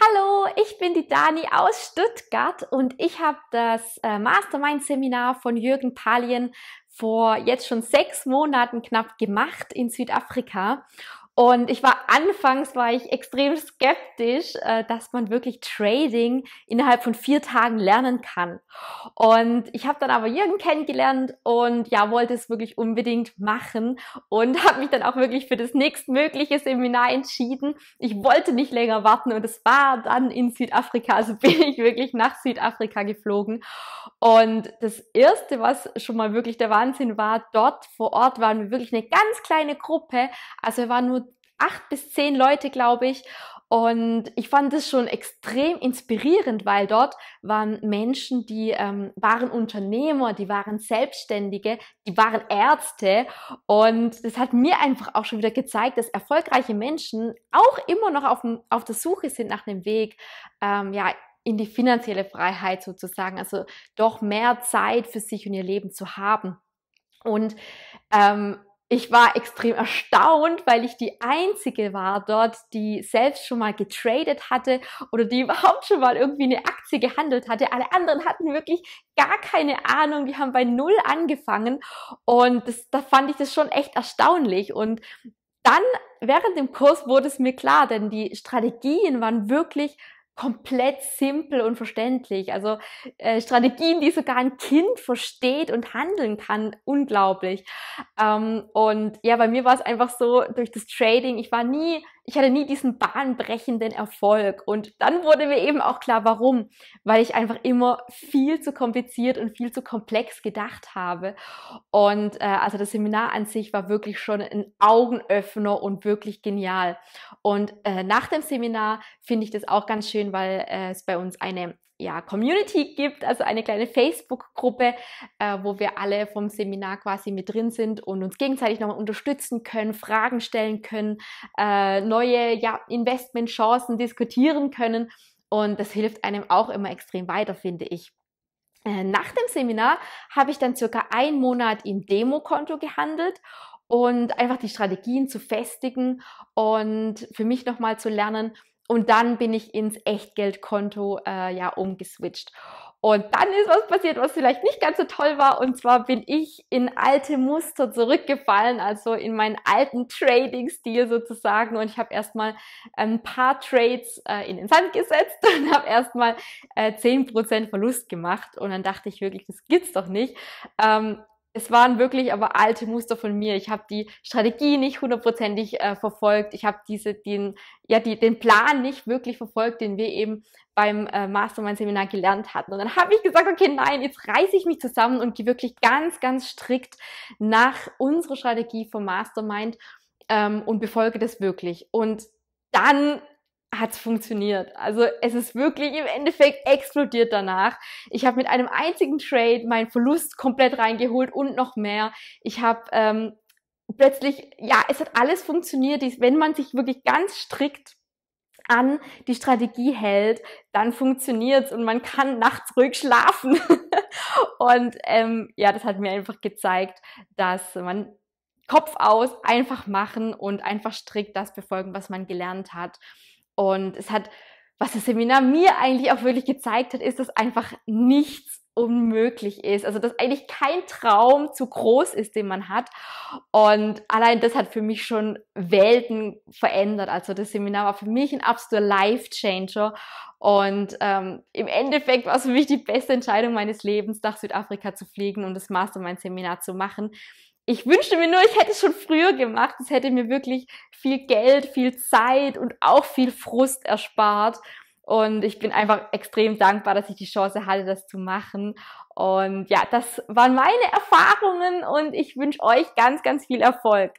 Hallo, ich bin die Dani aus Stuttgart und ich habe das äh, Mastermind-Seminar von Jürgen Palien vor jetzt schon sechs Monaten knapp gemacht in Südafrika. Und ich war anfangs war ich extrem skeptisch, äh, dass man wirklich Trading innerhalb von vier Tagen lernen kann. Und ich habe dann aber Jürgen kennengelernt und ja wollte es wirklich unbedingt machen und habe mich dann auch wirklich für das nächstmögliche Seminar entschieden. Ich wollte nicht länger warten und es war dann in Südafrika, also bin ich wirklich nach Südafrika geflogen. Und das erste, was schon mal wirklich der Wahnsinn war, dort vor Ort waren wir wirklich eine ganz kleine Gruppe, also wir waren nur acht bis zehn Leute, glaube ich. Und ich fand es schon extrem inspirierend, weil dort waren Menschen, die ähm, waren Unternehmer, die waren Selbstständige, die waren Ärzte. Und das hat mir einfach auch schon wieder gezeigt, dass erfolgreiche Menschen auch immer noch auf, auf der Suche sind nach dem Weg, ähm, ja, in die finanzielle Freiheit sozusagen, also doch mehr Zeit für sich und ihr Leben zu haben. Und ähm, ich war extrem erstaunt, weil ich die einzige war dort, die selbst schon mal getradet hatte oder die überhaupt schon mal irgendwie eine Aktie gehandelt hatte. Alle anderen hatten wirklich gar keine Ahnung. Die haben bei Null angefangen. Und das, da fand ich das schon echt erstaunlich. Und dann während dem Kurs wurde es mir klar, denn die Strategien waren wirklich komplett simpel und verständlich. Also äh, Strategien, die sogar ein Kind versteht und handeln kann, unglaublich. Ähm, und ja, bei mir war es einfach so durch das Trading. Ich war nie ich hatte nie diesen bahnbrechenden Erfolg. Und dann wurde mir eben auch klar, warum. Weil ich einfach immer viel zu kompliziert und viel zu komplex gedacht habe. Und äh, also das Seminar an sich war wirklich schon ein Augenöffner und wirklich genial. Und äh, nach dem Seminar finde ich das auch ganz schön, weil äh, es bei uns eine ja, Community gibt, also eine kleine Facebook-Gruppe, äh, wo wir alle vom Seminar quasi mit drin sind und uns gegenseitig nochmal unterstützen können, Fragen stellen können, äh, neue ja, Investmentchancen diskutieren können. Und das hilft einem auch immer extrem weiter, finde ich. Äh, nach dem Seminar habe ich dann circa einen Monat im Demokonto gehandelt und einfach die Strategien zu festigen und für mich nochmal zu lernen, und dann bin ich ins Echtgeldkonto äh, ja umgeswitcht. Und dann ist was passiert, was vielleicht nicht ganz so toll war. Und zwar bin ich in alte Muster zurückgefallen, also in meinen alten Trading-Stil sozusagen. Und ich habe erstmal ein paar Trades äh, in den Sand gesetzt und habe erstmal äh, 10% Verlust gemacht. Und dann dachte ich wirklich, das gibt's doch nicht. Ähm, es waren wirklich aber alte Muster von mir. Ich habe die Strategie nicht hundertprozentig äh, verfolgt. Ich habe diese, den, ja, die, den Plan nicht wirklich verfolgt, den wir eben beim äh, Mastermind-Seminar gelernt hatten. Und dann habe ich gesagt, okay, nein, jetzt reiße ich mich zusammen und gehe wirklich ganz, ganz strikt nach unserer Strategie vom Mastermind ähm, und befolge das wirklich. Und dann hat's funktioniert. Also es ist wirklich im Endeffekt explodiert danach. Ich habe mit einem einzigen Trade meinen Verlust komplett reingeholt und noch mehr. Ich habe ähm, plötzlich, ja, es hat alles funktioniert. Wenn man sich wirklich ganz strikt an die Strategie hält, dann funktioniert's und man kann nachts ruhig schlafen. und ähm, ja, das hat mir einfach gezeigt, dass man Kopf aus, einfach machen und einfach strikt das befolgen, was man gelernt hat. Und es hat, was das Seminar mir eigentlich auch wirklich gezeigt hat, ist, dass einfach nichts unmöglich ist. Also, dass eigentlich kein Traum zu groß ist, den man hat. Und allein das hat für mich schon Welten verändert. Also, das Seminar war für mich ein absoluter Life-Changer. Und ähm, im Endeffekt war es für mich die beste Entscheidung meines Lebens, nach Südafrika zu fliegen und das Mastermind-Seminar zu machen, ich wünschte mir nur, ich hätte es schon früher gemacht. Es hätte mir wirklich viel Geld, viel Zeit und auch viel Frust erspart. Und ich bin einfach extrem dankbar, dass ich die Chance hatte, das zu machen. Und ja, das waren meine Erfahrungen und ich wünsche euch ganz, ganz viel Erfolg.